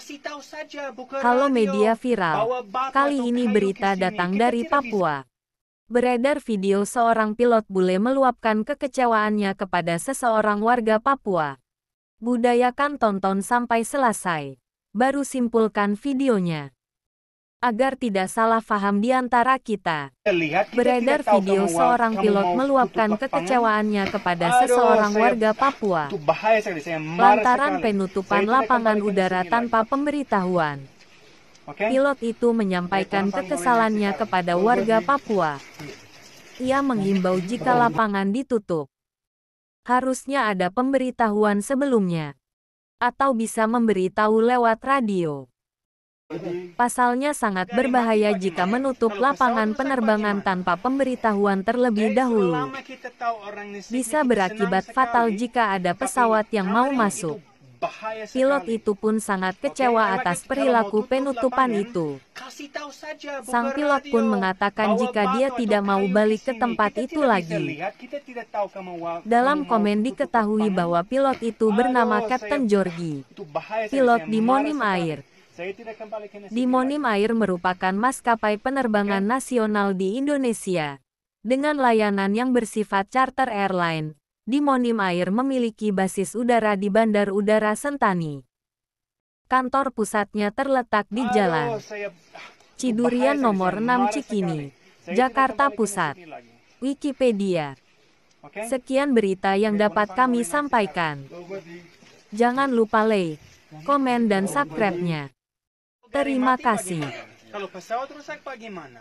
Kasih Halo media viral. Kali ini berita datang dari Papua. Beredar video seorang pilot bule meluapkan kekecewaannya kepada seseorang warga Papua. Budayakan tonton sampai selesai. Baru simpulkan videonya agar tidak salah faham di antara kita. Beredar video seorang pilot meluapkan kekecewaannya kepada seseorang warga Papua lantaran penutupan lapangan udara tanpa pemberitahuan. Pilot itu menyampaikan kekesalannya kepada warga Papua. Ia menghimbau jika lapangan ditutup. Harusnya ada pemberitahuan sebelumnya. Atau bisa memberitahu lewat radio. Pasalnya sangat berbahaya jika ya. menutup lapangan penerbangan tanpa pemberitahuan terlebih dahulu. Bisa berakibat fatal jika ada pesawat yang mau masuk. Pilot itu pun sangat kecewa atas perilaku penutupan itu. Sang pilot pun mengatakan jika dia tidak mau balik ke tempat itu lagi. Dalam komen diketahui bahwa pilot itu bernama Captain Georgi, pilot di Monim Air. Dimonim Air merupakan maskapai penerbangan nasional di Indonesia. Dengan layanan yang bersifat charter airline, Dimonim Air memiliki basis udara di Bandar Udara Sentani. Kantor pusatnya terletak di Jalan Cidurian nomor 6 Cikini, Jakarta Pusat. Wikipedia. Sekian berita yang dapat kami sampaikan. Jangan lupa like, komen dan subscribe-nya. Terima kasih. Kalau pesawat rusak bagaimana?